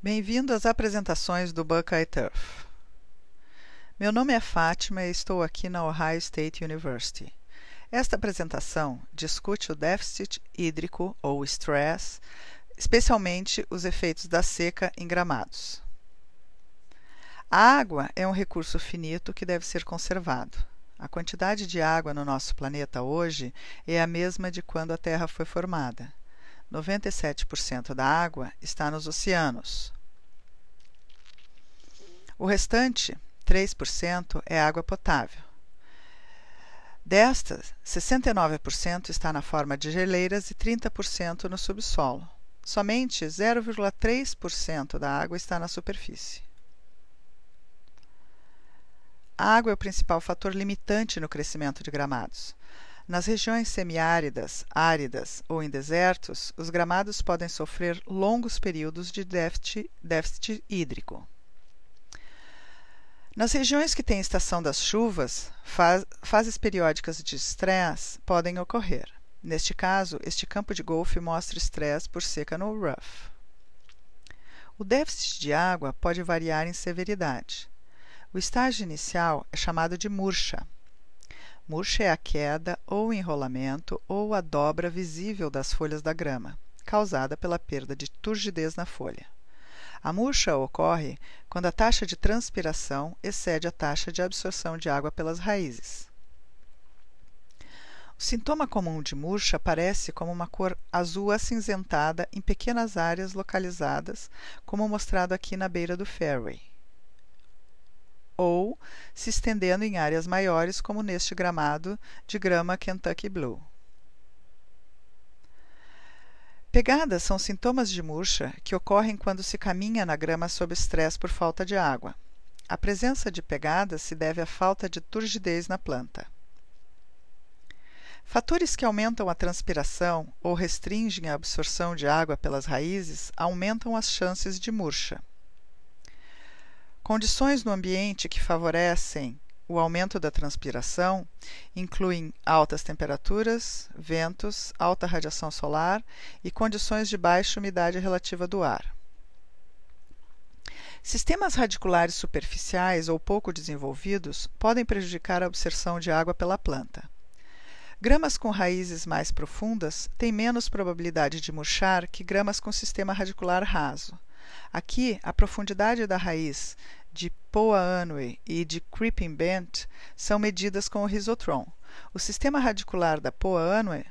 Bem-vindo às apresentações do Buckeye Turf. Meu nome é Fátima e estou aqui na Ohio State University. Esta apresentação discute o déficit hídrico, ou stress, especialmente os efeitos da seca em gramados. A água é um recurso finito que deve ser conservado. A quantidade de água no nosso planeta hoje é a mesma de quando a Terra foi formada. 97% da água está nos oceanos. O restante, 3%, é água potável. Destas, 69% está na forma de geleiras e 30% no subsolo. Somente 0,3% da água está na superfície. A água é o principal fator limitante no crescimento de gramados. Nas regiões semiáridas, áridas ou em desertos, os gramados podem sofrer longos períodos de déficit, déficit hídrico. Nas regiões que têm estação das chuvas, faz, fases periódicas de estresse podem ocorrer. Neste caso, este campo de golfe mostra estresse por seca no rough. O déficit de água pode variar em severidade. O estágio inicial é chamado de murcha, Murcha é a queda ou enrolamento ou a dobra visível das folhas da grama, causada pela perda de turgidez na folha. A murcha ocorre quando a taxa de transpiração excede a taxa de absorção de água pelas raízes. O sintoma comum de murcha aparece como uma cor azul acinzentada em pequenas áreas localizadas, como mostrado aqui na beira do fairway ou se estendendo em áreas maiores, como neste gramado de grama Kentucky Blue. Pegadas são sintomas de murcha que ocorrem quando se caminha na grama sob estresse por falta de água. A presença de pegadas se deve à falta de turgidez na planta. Fatores que aumentam a transpiração ou restringem a absorção de água pelas raízes aumentam as chances de murcha. Condições no ambiente que favorecem o aumento da transpiração incluem altas temperaturas, ventos, alta radiação solar e condições de baixa umidade relativa do ar. Sistemas radiculares superficiais ou pouco desenvolvidos podem prejudicar a absorção de água pela planta. Gramas com raízes mais profundas têm menos probabilidade de murchar que gramas com sistema radicular raso. Aqui, a profundidade da raiz de Poa annue e de Creeping Bent são medidas com o risotron. O sistema radicular da Poa annue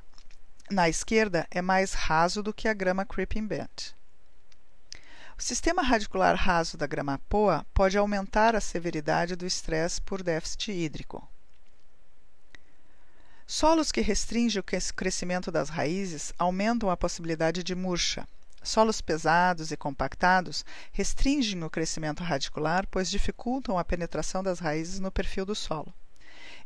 na esquerda é mais raso do que a grama Creeping Bent. O sistema radicular raso da grama POA pode aumentar a severidade do estresse por déficit hídrico. Solos que restringem o crescimento das raízes aumentam a possibilidade de murcha. Solos pesados e compactados restringem o crescimento radicular, pois dificultam a penetração das raízes no perfil do solo.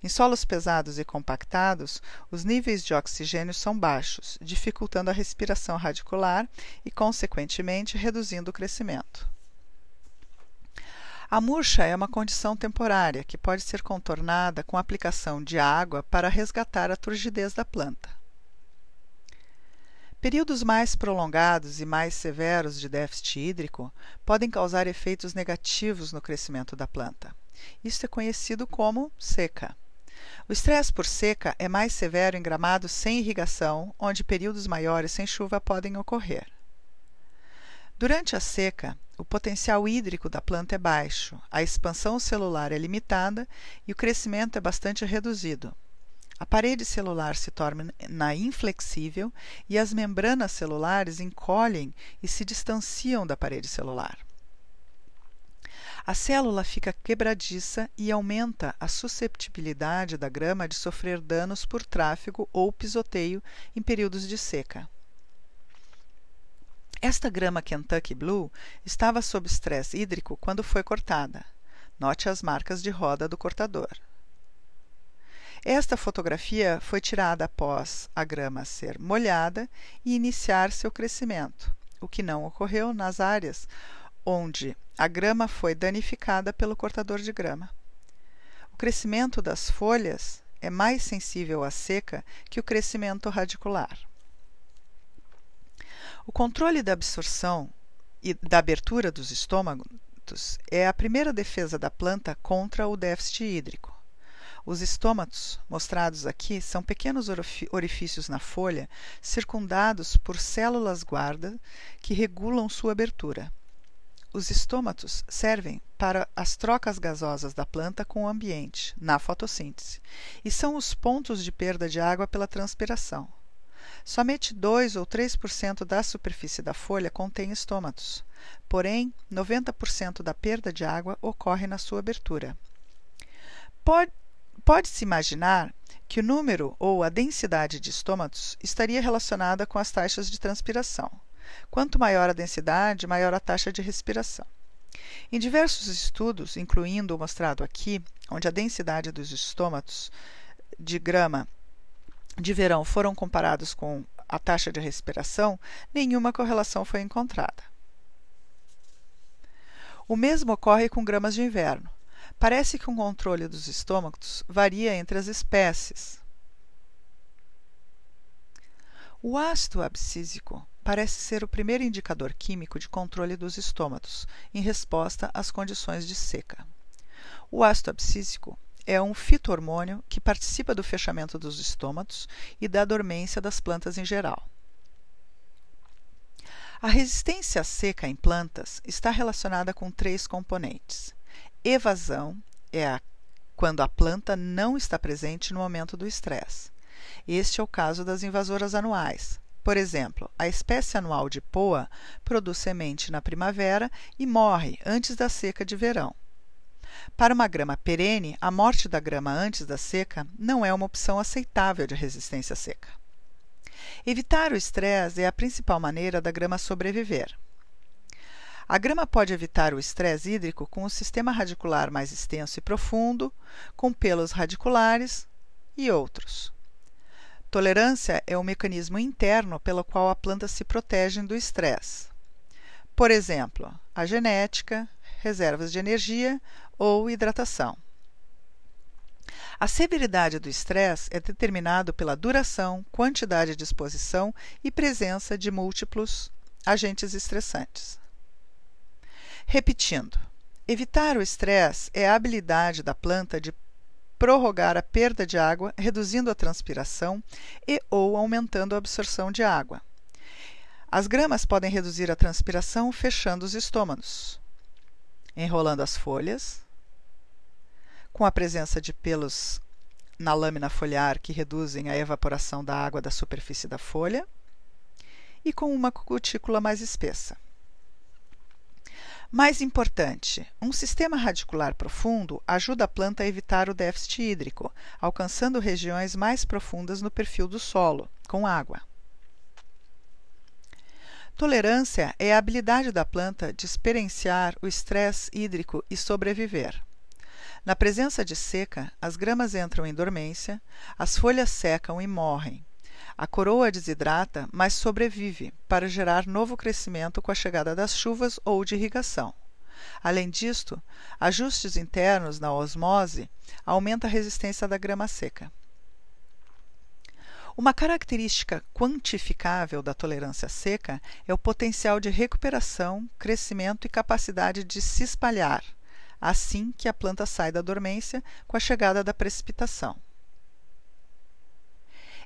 Em solos pesados e compactados, os níveis de oxigênio são baixos, dificultando a respiração radicular e, consequentemente, reduzindo o crescimento. A murcha é uma condição temporária que pode ser contornada com aplicação de água para resgatar a turgidez da planta. Períodos mais prolongados e mais severos de déficit hídrico podem causar efeitos negativos no crescimento da planta. Isso é conhecido como seca. O estresse por seca é mais severo em gramados sem irrigação, onde períodos maiores sem chuva podem ocorrer. Durante a seca, o potencial hídrico da planta é baixo, a expansão celular é limitada e o crescimento é bastante reduzido. A parede celular se torna inflexível e as membranas celulares encolhem e se distanciam da parede celular. A célula fica quebradiça e aumenta a susceptibilidade da grama de sofrer danos por tráfego ou pisoteio em períodos de seca. Esta grama Kentucky Blue estava sob estresse hídrico quando foi cortada. Note as marcas de roda do cortador. Esta fotografia foi tirada após a grama ser molhada e iniciar seu crescimento, o que não ocorreu nas áreas onde a grama foi danificada pelo cortador de grama. O crescimento das folhas é mais sensível à seca que o crescimento radicular. O controle da absorção e da abertura dos estômagos é a primeira defesa da planta contra o déficit hídrico. Os estômatos, mostrados aqui, são pequenos orifícios na folha circundados por células guarda que regulam sua abertura. Os estômatos servem para as trocas gasosas da planta com o ambiente, na fotossíntese, e são os pontos de perda de água pela transpiração. Somente 2 ou 3% da superfície da folha contém estômatos, porém, 90% da perda de água ocorre na sua abertura. Pode, Pode-se imaginar que o número ou a densidade de estômatos estaria relacionada com as taxas de transpiração. Quanto maior a densidade, maior a taxa de respiração. Em diversos estudos, incluindo o mostrado aqui, onde a densidade dos estômatos de grama de verão foram comparados com a taxa de respiração, nenhuma correlação foi encontrada. O mesmo ocorre com gramas de inverno. Parece que o um controle dos estômagos varia entre as espécies. O ácido abscísico parece ser o primeiro indicador químico de controle dos estômatos, em resposta às condições de seca. O ácido abscísico é um fitohormônio que participa do fechamento dos estômatos e da dormência das plantas em geral. A resistência à seca em plantas está relacionada com três componentes: Evasão é a, quando a planta não está presente no momento do estresse. Este é o caso das invasoras anuais. Por exemplo, a espécie anual de poa produz semente na primavera e morre antes da seca de verão. Para uma grama perene, a morte da grama antes da seca não é uma opção aceitável de resistência seca. Evitar o estresse é a principal maneira da grama sobreviver. A grama pode evitar o estresse hídrico com o sistema radicular mais extenso e profundo, com pelos radiculares e outros. Tolerância é um mecanismo interno pelo qual a planta se protege do estresse. Por exemplo, a genética, reservas de energia ou hidratação. A severidade do estresse é determinado pela duração, quantidade de exposição e presença de múltiplos agentes estressantes. Repetindo, evitar o estresse é a habilidade da planta de prorrogar a perda de água, reduzindo a transpiração e ou aumentando a absorção de água. As gramas podem reduzir a transpiração fechando os estômagos, enrolando as folhas, com a presença de pelos na lâmina foliar que reduzem a evaporação da água da superfície da folha e com uma cutícula mais espessa. Mais importante, um sistema radicular profundo ajuda a planta a evitar o déficit hídrico, alcançando regiões mais profundas no perfil do solo, com água. Tolerância é a habilidade da planta de experienciar o estresse hídrico e sobreviver. Na presença de seca, as gramas entram em dormência, as folhas secam e morrem. A coroa desidrata, mas sobrevive para gerar novo crescimento com a chegada das chuvas ou de irrigação. Além disto, ajustes internos na osmose aumenta a resistência da grama seca. Uma característica quantificável da tolerância seca é o potencial de recuperação, crescimento e capacidade de se espalhar, assim que a planta sai da dormência com a chegada da precipitação.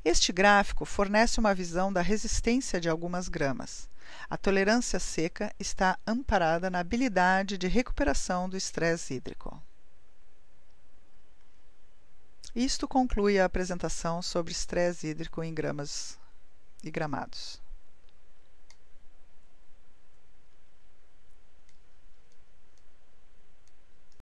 Este gráfico fornece uma visão da resistência de algumas gramas. A tolerância seca está amparada na habilidade de recuperação do estresse hídrico. Isto conclui a apresentação sobre estresse hídrico em gramas e gramados.